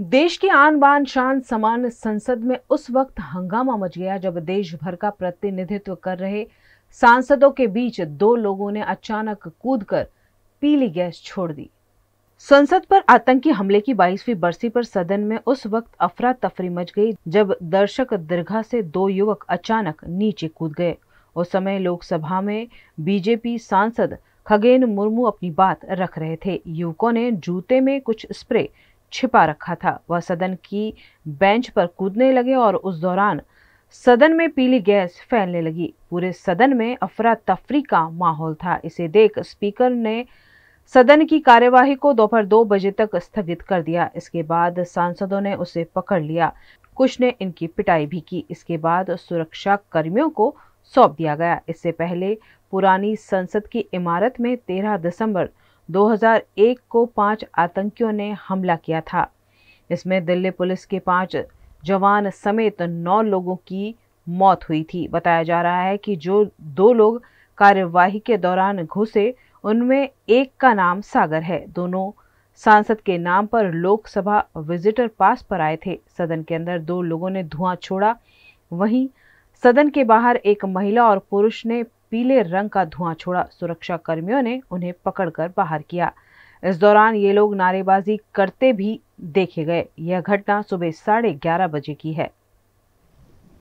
देश की आन बान शान समान संसद में उस वक्त हंगामा मच गया जब देश भर का प्रतिनिधित्व कर रहे सांसदों के बीच दो लोगों ने अचानक कूदकर पीली गैस छोड़ दी संसद पर आतंकी हमले की 22वीं बरसी पर सदन में उस वक्त अफरा तफरी मच गई जब दर्शक दीर्घा से दो युवक अचानक नीचे कूद गए उस समय लोकसभा में बीजेपी सांसद खगेन मुर्मू अपनी बात रख रहे थे युवकों ने जूते में कुछ स्प्रे छिपा रखा था वह सदन की बेंच पर कूदने लगे और उस दौरान सदन में पीली गैस फैलने लगी पूरे सदन में अफरा तफरी का माहौल था इसे देख स्पीकर ने सदन की कार्यवाही को दोपहर दो बजे तक स्थगित कर दिया इसके बाद सांसदों ने उसे पकड़ लिया कुछ ने इनकी पिटाई भी की इसके बाद सुरक्षा कर्मियों को सौंप दिया गया इससे पहले पुरानी संसद की इमारत में 13 दिसंबर 2001 को पांच आतंकियों ने हमला किया था इसमें दिल्ली पुलिस के पांच जवान समेत नौ लोगों की मौत हुई थी बताया जा रहा है कि जो दो लोग कार्यवाही के दौरान घुसे उनमें एक का नाम सागर है दोनों सांसद के नाम पर लोकसभा विजिटर पास पर आए थे सदन के अंदर दो लोगों ने धुआं छोड़ा वहीं सदन के बाहर एक महिला और पुरुष ने पीले रंग का धुआं छोड़ा सुरक्षा कर्मियों ने उन्हें पकड़कर बाहर किया इस दौरान ये लोग नारेबाजी करते भी देखे गए यह घटना सुबह साढ़े ग्यारह बजे की है